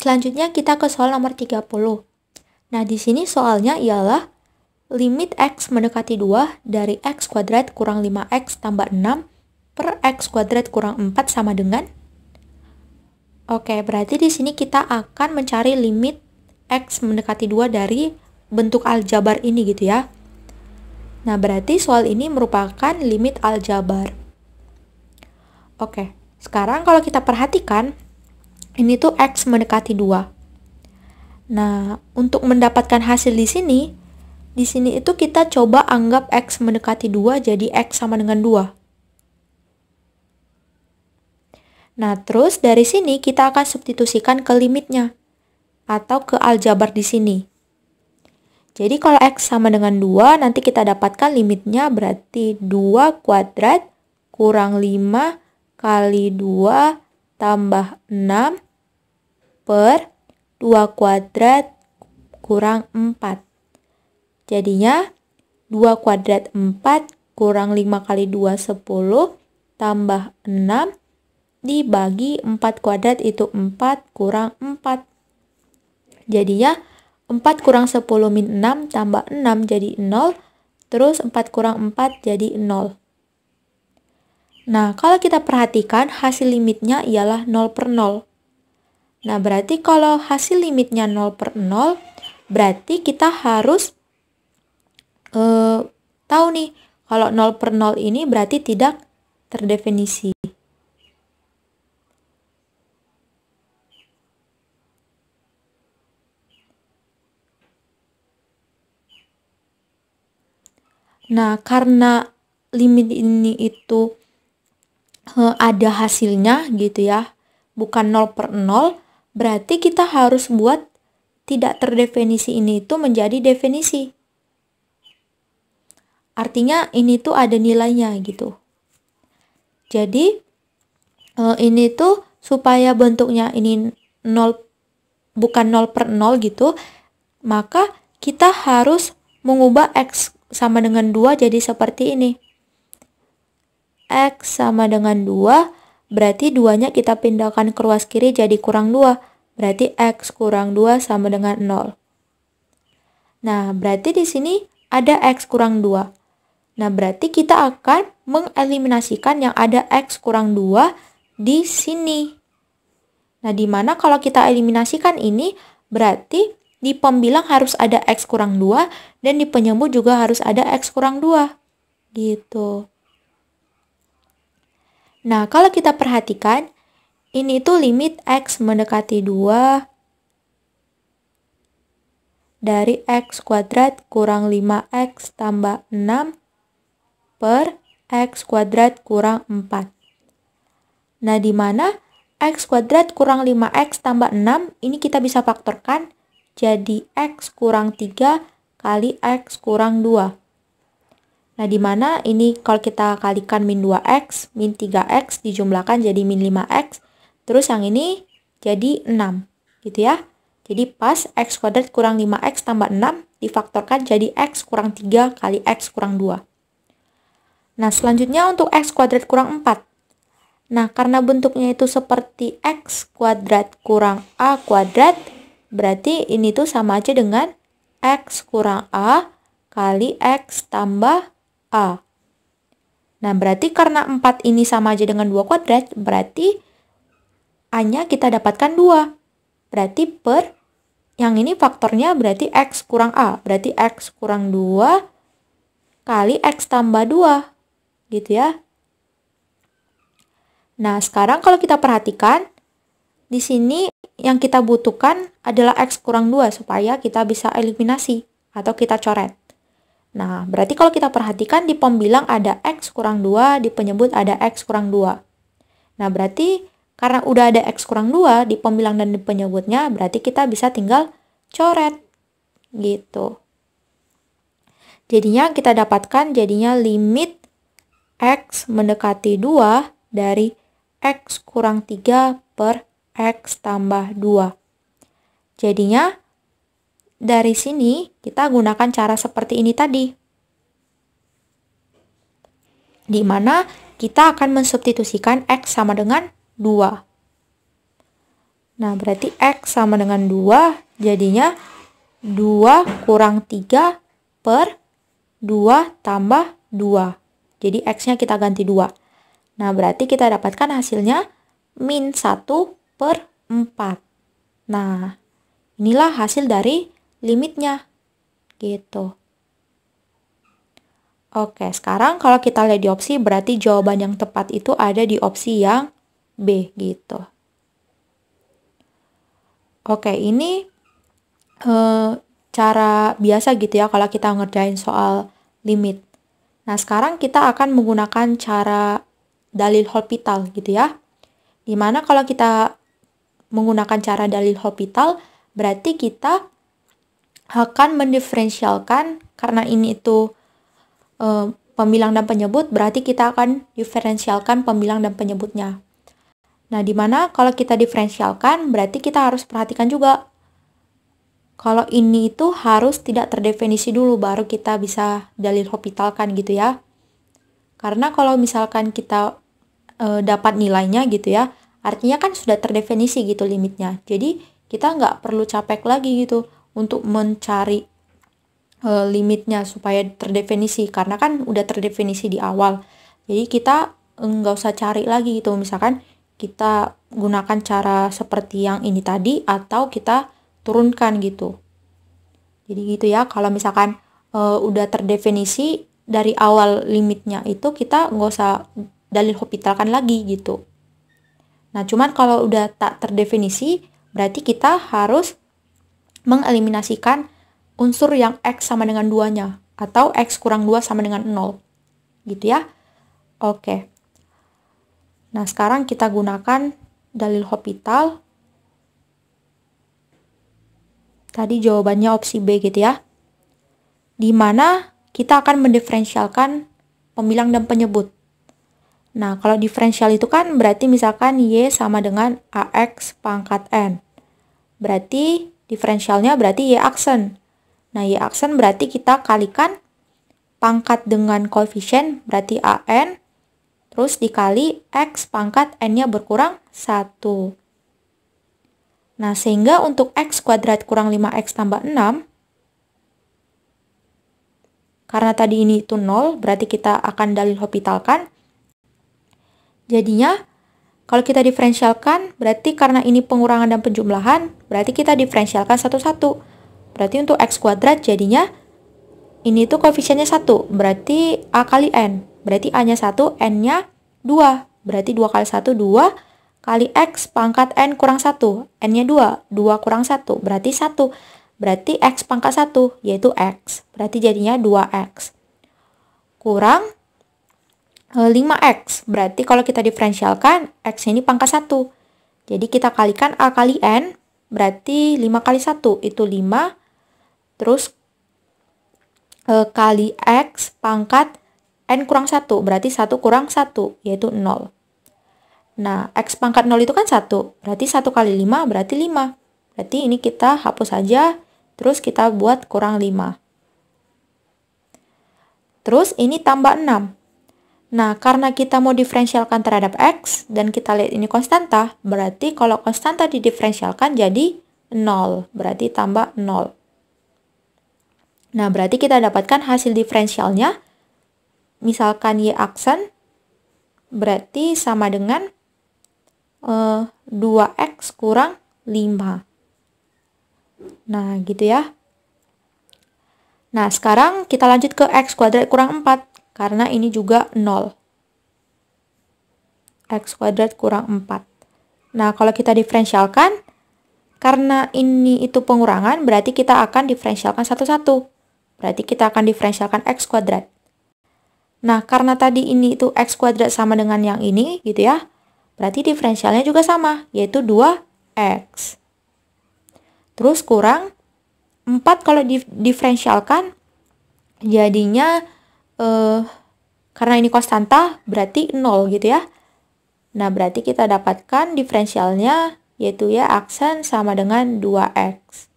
Selanjutnya kita ke soal nomor 30. Nah, di sini soalnya ialah limit x mendekati 2 dari x kuadrat kurang 5x tambah 6 per x kuadrat kurang 4 sama dengan Oke, berarti di sini kita akan mencari limit x mendekati 2 dari bentuk aljabar ini gitu ya. Nah, berarti soal ini merupakan limit aljabar. Oke, sekarang kalau kita perhatikan, ini tuh X mendekati 2. Nah, untuk mendapatkan hasil di sini, di sini itu kita coba anggap X mendekati 2 jadi X sama dengan 2. Nah, terus dari sini kita akan substitusikan ke limitnya atau ke aljabar di sini. Jadi kalau X sama dengan 2, nanti kita dapatkan limitnya berarti 2 kuadrat kurang 5 kali 2 tambah 6 per 2 kuadrat kurang 4. Jadinya 2 kuadrat 4 kurang 5 kali 2 10 tambah 6 dibagi 4 kuadrat itu 4 kurang 4. Jadinya 4 kurang 10 min 6 tambah 6 jadi 0. Terus 4 kurang 4 jadi 0. Nah, kalau kita perhatikan hasil limitnya ialah 0 per 0. Nah, berarti kalau hasil limitnya 0 per 0, berarti kita harus eh, tahu nih, kalau 0 per 0 ini berarti tidak terdefinisi. Nah, karena limit ini itu eh, ada hasilnya gitu ya, bukan 0 per 0, Berarti kita harus buat tidak terdefinisi ini itu menjadi definisi. Artinya ini tuh ada nilainya gitu. Jadi eh, ini tuh supaya bentuknya ini 0 bukan 0 per 0 gitu, maka kita harus mengubah X sama dengan 2 jadi seperti ini. X sama dengan 2 Berarti duanya kita pindahkan ke ruas kiri jadi kurang 2. Berarti X kurang 2 sama dengan 0. Nah, berarti di sini ada X kurang 2. Nah, berarti kita akan mengeliminasikan yang ada X kurang 2 di sini. Nah, dimana kalau kita eliminasikan ini, berarti di pembilang harus ada X kurang 2 dan di penyembuh juga harus ada X kurang 2. Gitu. Nah, kalau kita perhatikan, ini itu limit X mendekati 2 dari X kuadrat kurang 5X tambah 6 per X kuadrat kurang 4. Nah, di mana X kuadrat kurang 5X tambah 6, ini kita bisa faktorkan jadi X kurang 3 kali X kurang 2. Nah, di mana ini kalau kita kalikan min 2x, min 3x dijumlahkan jadi min 5x. Terus yang ini jadi 6, gitu ya. Jadi pas x kuadrat kurang 5x tambah 6 difaktorkan jadi x kurang 3 kali x kurang 2. Nah, selanjutnya untuk x kuadrat kurang 4. Nah, karena bentuknya itu seperti x kuadrat kurang a kuadrat, berarti ini tuh sama aja dengan x kurang a kali x tambah A. Nah, berarti karena 4 ini sama aja dengan 2 kuadrat, berarti A-nya kita dapatkan 2. Berarti per, yang ini faktornya berarti X kurang A. Berarti X kurang 2 kali X tambah 2. Gitu ya. Nah, sekarang kalau kita perhatikan, di sini yang kita butuhkan adalah X kurang 2 supaya kita bisa eliminasi atau kita coret. Nah, berarti kalau kita perhatikan di pembilang ada X kurang 2, di penyebut ada X kurang 2. Nah, berarti karena udah ada X kurang 2 di pembilang dan di penyebutnya, berarti kita bisa tinggal coret. Gitu. Jadinya kita dapatkan jadinya limit X mendekati 2 dari X kurang 3 per X tambah 2. Jadinya dari sini, kita gunakan cara seperti ini tadi. Di mana kita akan mensubstitusikan X sama dengan 2. Nah, berarti X sama dengan 2, jadinya 2 kurang 3 per 2 tambah 2. Jadi X-nya kita ganti 2. Nah, berarti kita dapatkan hasilnya min 1 per 4. Nah, inilah hasil dari limitnya gitu. Oke, sekarang kalau kita lihat di opsi berarti jawaban yang tepat itu ada di opsi yang B gitu. Oke, ini e, cara biasa gitu ya kalau kita ngerjain soal limit. Nah, sekarang kita akan menggunakan cara dalil Hospital, gitu ya. Dimana kalau kita menggunakan cara dalil Hospital? berarti kita akan mendiferensialkan karena ini itu e, eh, pembilang dan penyebut berarti kita akan diferensialkan pembilang dan penyebutnya. Nah, di mana kalau kita diferensialkan berarti kita harus perhatikan juga kalau ini itu harus tidak terdefinisi dulu baru kita bisa dalil hopitalkan gitu ya. Karena kalau misalkan kita e, dapat nilainya gitu ya, artinya kan sudah terdefinisi gitu limitnya. Jadi kita nggak perlu capek lagi gitu untuk mencari uh, limitnya supaya terdefinisi karena kan udah terdefinisi di awal. Jadi kita eh, nggak usah cari lagi gitu misalkan kita gunakan cara seperti yang ini tadi atau kita turunkan gitu. Jadi gitu ya kalau misalkan uh, udah terdefinisi dari awal limitnya itu kita nggak usah dalil hospitalkan lagi gitu. Nah, cuman kalau udah tak terdefinisi, berarti kita harus mengeliminasikan unsur yang X sama dengan 2-nya atau X kurang 2 sama dengan 0. Gitu ya. Oke. Nah, sekarang kita gunakan dalil hospital. Tadi jawabannya opsi B gitu ya. Di mana kita akan mendiferensialkan pembilang dan penyebut. Nah, kalau diferensial itu kan berarti misalkan Y sama dengan AX pangkat N. Berarti Diferensialnya berarti Y aksen. Nah, Y aksen berarti kita kalikan pangkat dengan koefisien berarti AN terus dikali X pangkat N-nya berkurang 1. Nah, sehingga untuk X kuadrat kurang 5X tambah 6 karena tadi ini itu 0, berarti kita akan dalil hopitalkan. Jadinya kalau kita diferensialkan, berarti karena ini pengurangan dan penjumlahan, berarti kita diferensialkan satu-satu. Berarti untuk x kuadrat jadinya ini tuh koefisiennya 1, berarti A kali N. Berarti A-nya 1, N-nya 2. Berarti 2 kali 1, 2 kali X pangkat N kurang 1. N-nya 2, 2 kurang 1, berarti 1. Berarti X pangkat 1, yaitu X. Berarti jadinya 2X. Kurang 2. 5x. Eh, berarti kalau kita diferensialkan, x ini pangkat 1. Jadi kita kalikan a kali n, berarti 5 kali 1, itu 5. Terus e, kali x pangkat n kurang 1, berarti 1 kurang 1, yaitu 0. Nah, x pangkat 0 itu kan 1, berarti 1 kali 5 berarti 5. Berarti ini kita hapus saja, terus kita buat kurang 5. Terus ini tambah 6. Nah, karena kita mau diferensialkan terhadap X, dan kita lihat ini konstanta, berarti kalau konstanta didiferensialkan jadi 0, berarti tambah 0. Nah, berarti kita dapatkan hasil diferensialnya, misalkan Y aksen, berarti sama dengan uh, eh, 2X kurang 5. Nah, gitu ya. Nah, sekarang kita lanjut ke X kuadrat kurang 4 karena ini juga 0. X kuadrat kurang 4. Nah, kalau kita diferensialkan, karena ini itu pengurangan, berarti kita akan diferensialkan satu-satu. Berarti kita akan diferensialkan X kuadrat. Nah, karena tadi ini itu X kuadrat sama dengan yang ini, gitu ya, berarti diferensialnya juga sama, yaitu 2X. Terus kurang 4 kalau diferensialkan, jadinya eh, karena ini konstanta berarti 0 gitu ya. Nah, berarti kita dapatkan diferensialnya yaitu ya aksen sama dengan 2x.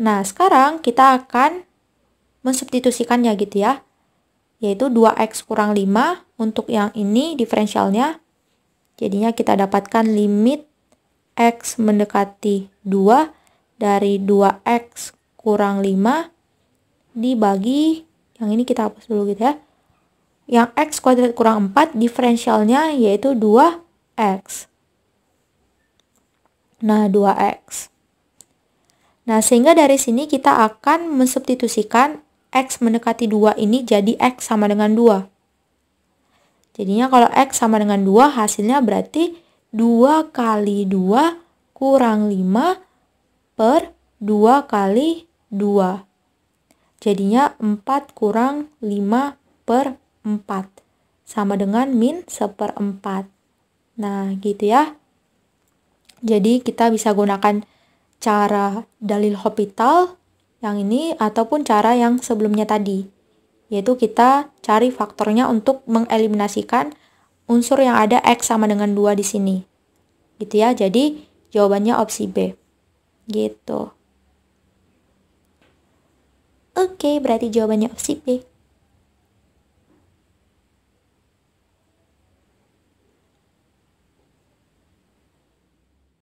Nah, sekarang kita akan mensubstitusikannya gitu ya. Yaitu 2x kurang 5 untuk yang ini diferensialnya. Jadinya kita dapatkan limit x mendekati 2 dari 2x kurang 5 dibagi yang ini kita hapus dulu gitu ya. Yang x kuadrat kurang 4 diferensialnya yaitu 2x. Nah, 2x. Nah, sehingga dari sini kita akan mensubstitusikan x mendekati 2 ini jadi x sama dengan 2. Jadinya kalau x sama dengan 2 hasilnya berarti 2 kali 2 kurang 5 per 2 kali 2. Jadinya 4 kurang 5 per 4. Sama dengan min seperempat. Nah, gitu ya. Jadi kita bisa gunakan cara dalil hospital yang ini ataupun cara yang sebelumnya tadi. Yaitu kita cari faktornya untuk mengeliminasikan unsur yang ada X sama dengan 2 di sini. Gitu ya, jadi jawabannya opsi B. Gitu. Oke, berarti jawabannya opsi B.